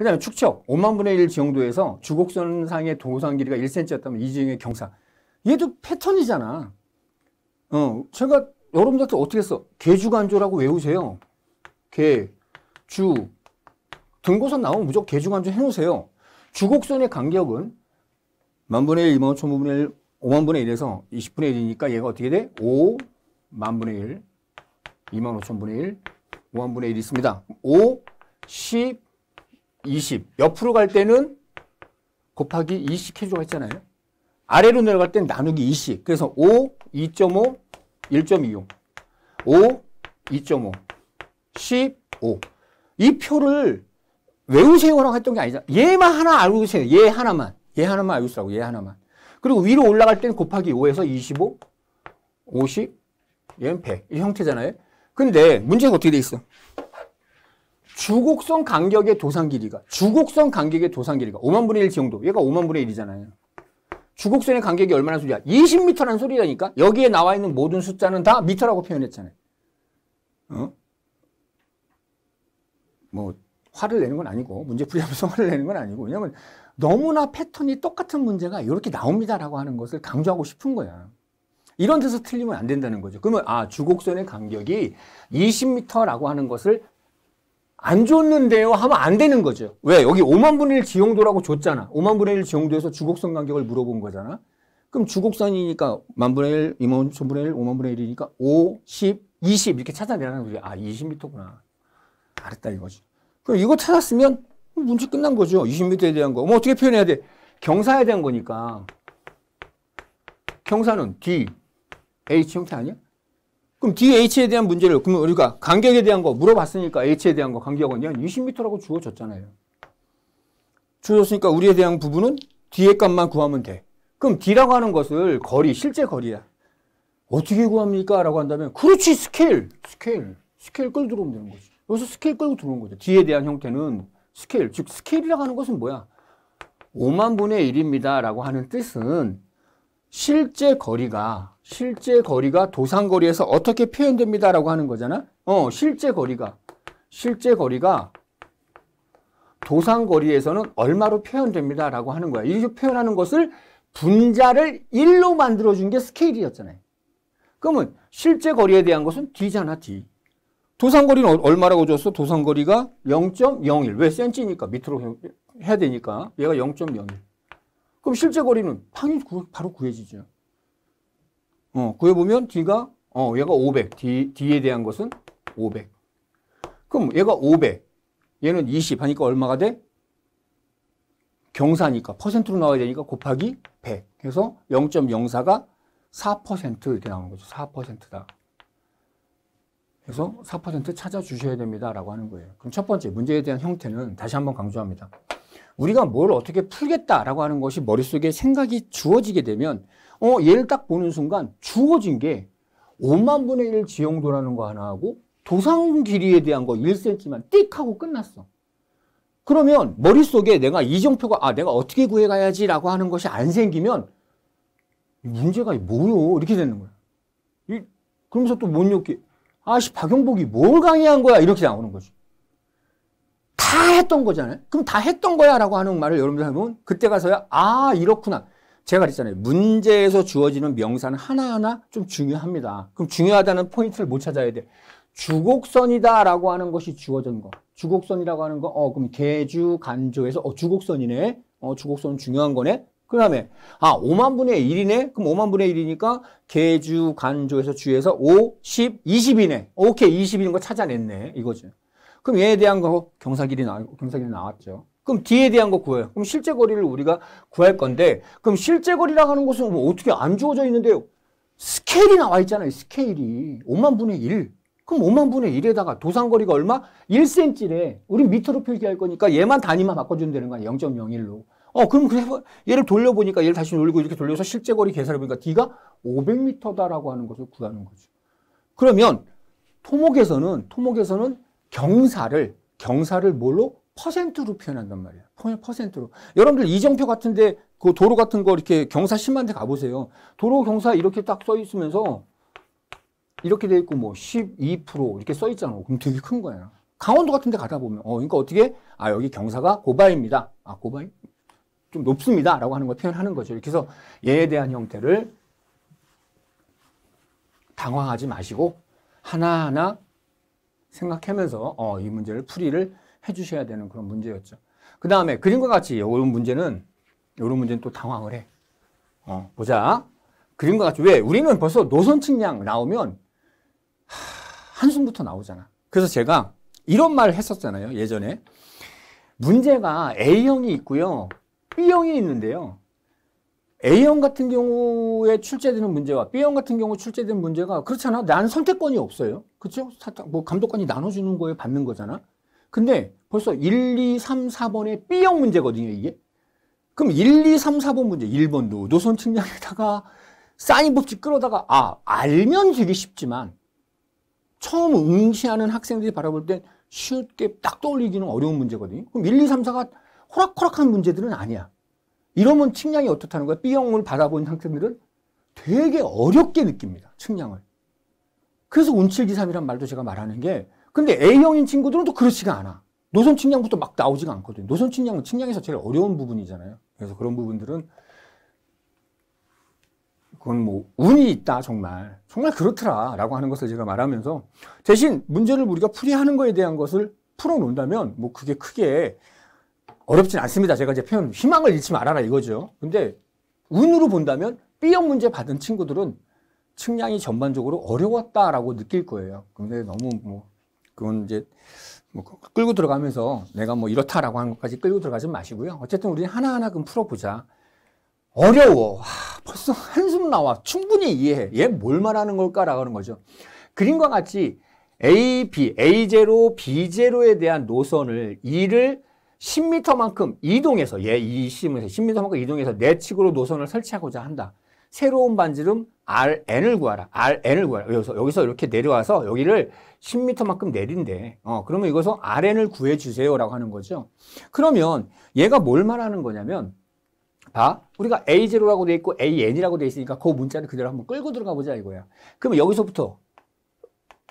그 다음에 축척 5만분의 1 정도에서 주곡선상의 도상 길이가 1cm였다면 이지형의 경사 얘도 패턴이잖아 어, 제가 여러분들한테 어떻게 했어? 개주관조라고 외우세요 개, 주, 등고선 나오면 무조건 개주관조 해놓으세요 주곡선의 간격은 1 만분의 1, 2만 5천분의 1, 5만분의 1에서 20분의 1이니까 얘가 어떻게 돼? 5, 만분의 1, 2만 5천분의 1, 5만분의 1이 있습니다 5, 10, 20. 옆으로 갈 때는 곱하기 20 해주고 했잖아요. 아래로 내려갈 때는 나누기 20. 그래서 5, 2.5, 1.25. 5, 2.5, 15. 이 표를 외우세요라고 했던 게 아니잖아. 얘만 하나 알고 계세요. 얘 하나만. 얘 하나만 알고 있으라고. 얘 하나만. 그리고 위로 올라갈 때는 곱하기 5에서 25, 50, 얘는 100. 이 형태잖아요. 근데 문제가 어떻게 돼 있어? 주곡선 간격의 도상 길이가 주곡선 간격의 도상 길이가 5만 분의 1 정도 얘가 5만 분의 1이잖아요 주곡선의 간격이 얼마나 소리야 20m라는 소리라니까 여기에 나와 있는 모든 숫자는 다 미터라고 표현했잖아요 어? 뭐 화를 내는 건 아니고 문제 풀이하면서 화를 내는 건 아니고 왜냐면 너무나 패턴이 똑같은 문제가 이렇게 나옵니다라고 하는 것을 강조하고 싶은 거야 이런 데서 틀리면 안 된다는 거죠. 그러면 아 주곡선의 간격이 20m라고 하는 것을 안 줬는데요 하면 안 되는 거죠. 왜? 여기 5만 분의 1 지용도라고 줬잖아. 5만 분의 1 지용도에서 주곡선 간격을 물어본 거잖아. 그럼 주곡선이니까 만 분의 1, 2만 천 분의 1, 5만 분의 1이니까 5, 10, 20 이렇게 찾아내라는 거지. 아, 20m구나. 알았다 이거지. 그럼 이거 찾았으면 문제 끝난 거죠. 20m에 대한 거. 뭐 어떻게 표현해야 돼? 경사에 대한 거니까. 경사는 D, H 형태 아니야? 그럼 DH에 대한 문제를 그러면 우리가 간격에 대한 거 물어봤으니까 H에 대한 거 간격은 20m라고 주어졌잖아요. 주어졌으니까 우리에 대한 부분은 D의 값만 구하면 돼. 그럼 D라고 하는 것을 거리, 실제 거리야. 어떻게 구합니까? 라고 한다면 그렇지 스케일, 스케일, 스케일 끌고 들어오면 되는 거지. 여기서 스케일 끌고 들어오는 거죠. D에 대한 형태는 스케일, 즉 스케일이라고 하는 것은 뭐야? 5만 분의 1입니다 라고 하는 뜻은 실제 거리가 실제 거리가 도상거리에서 어떻게 표현됩니다라고 하는 거잖아. 어, 실제 거리가 실제 거리가 도상거리에서는 얼마로 표현됩니다라고 하는 거야. 이렇게 표현하는 것을 분자를 1로 만들어 준게 스케일이었잖아요. 그러면 실제 거리에 대한 것은 D잖아, D. 도상거리는 얼마라고 줬어? 도상거리가 0.01. 왜? 센치니까. 밑으로 해야 되니까. 얘가 0.01. 그럼 실제 거리는 당연히 구, 바로 구해지죠. 어, 구해보면 D가, 어, 얘가 500. D, D에 대한 것은 500. 그럼 얘가 500. 얘는 20 하니까 얼마가 돼? 경사니까 퍼센트로 나와야 되니까 곱하기 100. 그래서 0.04가 4% 이렇게 나오는 거죠. 4%다. 그래서 4% 찾아주셔야 됩니다. 라고 하는 거예요. 그럼 첫 번째 문제에 대한 형태는 다시 한번 강조합니다. 우리가 뭘 어떻게 풀겠다라고 하는 것이 머릿속에 생각이 주어지게 되면 어 얘를 딱 보는 순간 주어진 게 5만 분의 1 지형도라는 거 하나하고 도상 길이에 대한 거 1cm만 띡 하고 끝났어. 그러면 머릿속에 내가 이정표가 아 내가 어떻게 구해가야지라고 하는 것이 안 생기면 문제가 뭐요 이렇게 되는 거야. 이, 그러면서 또 못 욕기 아씨 박영복이 뭘 강의한 거야 이렇게 나오는 거지. 다 했던 거잖아요. 그럼 다 했던 거야 라고 하는 말을 여러분들 하면 그때 가서야 아 이렇구나. 제가 그랬잖아요. 문제에서 주어지는 명사는 하나하나 좀 중요합니다. 그럼 중요하다는 포인트를 못 찾아야 돼. 주곡선이다 라고 하는 것이 주어진 거. 주곡선이라고 하는 거, 어, 그럼 개주, 간조에서, 어, 주곡선이네. 어, 주곡선은 중요한 거네. 그 다음에, 아, 5만분의 1이네? 그럼 5만분의 1이니까 개주, 간조에서 주에서 5, 10, 20이네. 오케이, 20인 거 찾아냈네. 이거죠. 그럼 얘에 대한 거 경사길이 나 경사길이 나왔죠. 그럼 D에 대한 거 구해요. 그럼 실제 거리를 우리가 구할 건데 그럼 실제 거리라고 하는 것은 뭐 어떻게 안 주어져 있는데요. 스케일이 나와 있잖아요. 스케일이. 5만 분의 1. 그럼 5만 분의 1에다가 도상거리가 얼마? 1cm래. 우리 미터로 표기할 거니까 얘만 단위만 바꿔주면 되는 거야. 0.01로. 어, 그럼 그래, 얘를 돌려보니까 얘를 다시 돌리고 이렇게 돌려서 실제 거리 계산해보니까 D가 500m다라고 하는 것을 구하는 거죠. 그러면 토목에서는, 토목에서는 경사를 경사를 뭘로 퍼센트로 표현한단 말이에요. 퍼센트로. 여러분들 이정표 같은데 그 도로 같은 거 이렇게 경사 10만대 가보세요. 도로 경사 이렇게 딱 써 있으면서 이렇게 돼 있고 뭐 12% 이렇게 써 있잖아. 그럼 되게 큰거예요 강원도 같은 데 가다 보면 어 그러니까 어떻게 아 여기 경사가 고바입니다. 아 고바이 좀 높습니다라고 하는 걸 표현하는 거죠. 이렇게 해서 얘에 대한 형태를 당황하지 마시고 하나하나 생각하면서 어, 이 문제를 풀이를 해주셔야 되는 그런 문제였죠. 그 다음에 그림과 같이 이런 문제는 이런 문제는 또 당황을 해. 어, 보자. 그림과 같이 왜 우리는 벌써 노선측량 나오면 하, 한숨부터 나오잖아. 그래서 제가 이런 말을 했었잖아요. 예전에 문제가 A형이 있고요. B형이 있는데요. A형 같은 경우에 출제되는 문제와 B형 같은 경우 출제되는 문제가 그렇잖아. 난 선택권이 없어요. 그렇죠? 뭐 감독관이 나눠주는 거에 받는 거잖아. 근데 벌써 1, 2, 3, 4번의 B형 문제거든요, 이게. 그럼 1, 2, 3, 4번 문제 1번도 노선 측량에다가 사인 법칙 끌어다가 아 알면 되게 쉽지만 처음 응시하는 학생들이 바라볼 땐 쉽게 딱 떠올리기는 어려운 문제거든요. 그럼 1, 2, 3, 4가 호락호락한 문제들은 아니야. 이러면 측량이 어떻다는 거야? B형을 바라본 상태들은 되게 어렵게 느낍니다. 측량을. 그래서 운칠기삼이란 말도 제가 말하는 게 근데 A형인 친구들은 또 그렇지가 않아. 노선 측량부터 막 나오지가 않거든요. 노선 측량은 측량에서 제일 어려운 부분이잖아요. 그래서 그런 부분들은 그건 뭐 운이 있다 정말 정말 그렇더라 라고 하는 것을 제가 말하면서 대신 문제를 우리가 풀이하는 거에 대한 것을 풀어놓는다면 뭐 그게 크게 어렵진 않습니다. 제가 이제 표현 희망을 잃지 말아라 이거죠. 근데 운으로 본다면 B형 문제 받은 친구들은 측량이 전반적으로 어려웠다라고 느낄 거예요. 근데 너무 뭐 그건 이제 뭐 끌고 들어가면서 내가 뭐 이렇다라고 하는 것까지 끌고 들어가지 마시고요. 어쨌든 우리는 하나하나 그 풀어보자. 어려워. 와, 벌써 한숨 나와. 충분히 이해해. 얘 뭘 말하는 걸까라고 하는 거죠. 그림과 같이 A, B, A0, B0에 대한 노선을 2를 10m만큼 이동해서 얘 예, 이심에서 10m만큼 이동해서 내 측으로 노선을 설치하고자 한다. 새로운 반지름 RN을 구하라. RN을 구하라. 여기서, 여기서 이렇게 내려와서 여기를 10m만큼 내린대. 어, 그러면 이것서 RN을 구해주세요. 라고 하는 거죠. 그러면 얘가 뭘 말하는 거냐면, 봐. 우리가 A0라고 돼 있고 AN이라고 돼 있으니까 그 문자를 그대로 한번 끌고 들어가 보자 이거야. 그러면 여기서부터,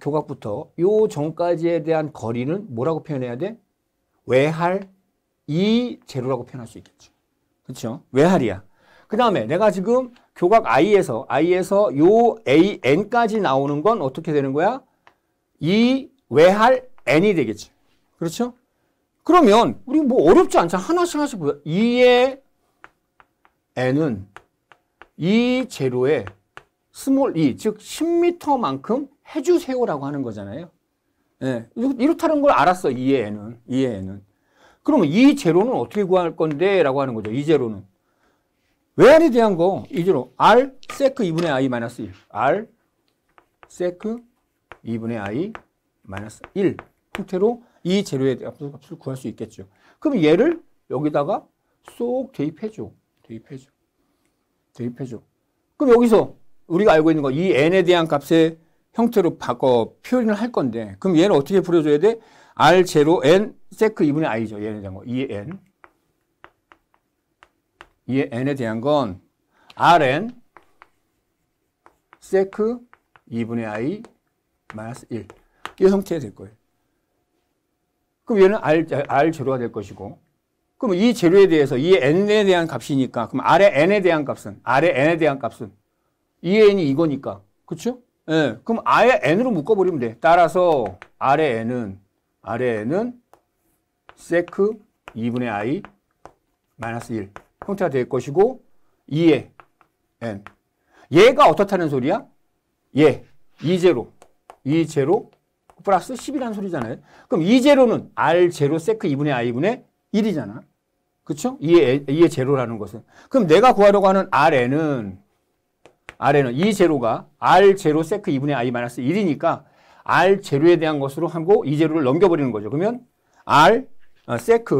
교각부터 요 전까지에 대한 거리는 뭐라고 표현해야 돼? 외할 이 제로라고 표현할 수 있겠죠. 그렇죠? 외할이야. 그 다음에 내가 지금 교각 i에서 i에서 요 a n까지 나오는 건 어떻게 되는 거야? 이 외할 n이 되겠지. 그렇죠? 그러면 우리 뭐 어렵지 않잖아. 하나씩 하나씩 보자. 2의 n은 이 제로의 스몰 e 즉 10m만큼 해주세요라고 하는 거잖아요. 예, 이렇다는 걸 알았어. 2의 n은 2의 n은 그러면 이 제로는 어떻게 구할 건데? 라고 하는 거죠. 이 제로는. 외환에 대한 거, 이 제로. R 세크 2분의 I 마이너스 1. R 세크 2분의 I 마이너스 1. 형태로 이 제로에 대한 값을 구할 수 있겠죠. 그럼 얘를 여기다가 쏙 대입해줘. 대입해줘. 대입해줘. 그럼 여기서 우리가 알고 있는 거, 이 n에 대한 값의 형태로 바꿔 표현을 할 건데, 그럼 얘는 어떻게 풀어줘야 돼? r 제로 n 세크 2분의 i죠. 얘는 대한 거. 2의 n. 2의 n에 대한 건 rn 세크 2분의 i 마이너스 1. 이 형태가 될 거예요. 그럼 얘는 r, r 제로가 될 것이고 그럼 이 재료에 대해서 이 n에 대한 값이니까 그럼 r의 n에 대한 값은 r의 n에 대한 값은 2의 n이 이거니까 그쵸죠 예. 그럼 아예 n으로 묶어버리면 돼. 따라서 r의 n은 r의 n은 세크 2분의 i 마이너스 1 형태가 될 것이고 2의 n 얘가 어떻다는 소리야? 얘 예, 2제로 2제로 플러스 10이라는 소리잖아요. 그럼 2제로는 r 제로 세크 2분의 i분의 1이잖아. 그렇죠? 2의, 2 제로라는 것은. 그럼 내가 구하려고 하는 rn은 rn은 2제로가 r 제로 세크 2분의 i 마이너스 1이니까 r 제로에 대한 것으로 하고 2제로를 넘겨버리는 거죠. 그러면 r 어, 세크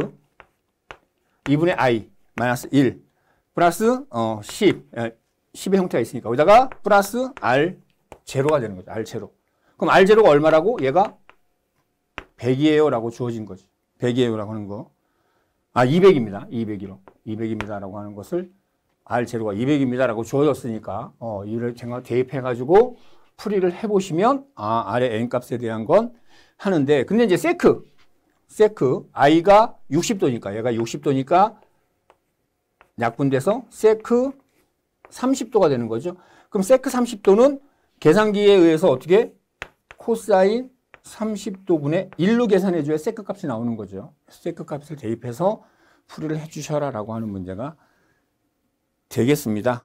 2분의 i 마이너스 1 플러스 어, 10 10의 형태가 있으니까 여기다가 플러스 r 제로가 되는 거죠. r 제로. 그럼 r 제로가 얼마라고? 얘가 100이에요라고 주어진 거지. 100이에요라고 하는 거. 아, 200입니다. 200이로. 200입니다라고 하는 것을 r 제로가 200입니다라고 주어졌으니까 어, 이를 제가 대입해 가지고 풀이를 해 보시면 아, r의 n 값에 대한 건 하는데 근데 이제 세크 세크 I가 60도니까 얘가 60도니까 약분돼서 세크 30도가 되는 거죠. 그럼 세크 30도는 계산기에 의해서 어떻게 코사인 30도분의 1로 계산해 줘야 세크 값이 나오는 거죠. 세크 값을 대입해서 풀이를 해 주셔라 라고 하는 문제가 되겠습니다.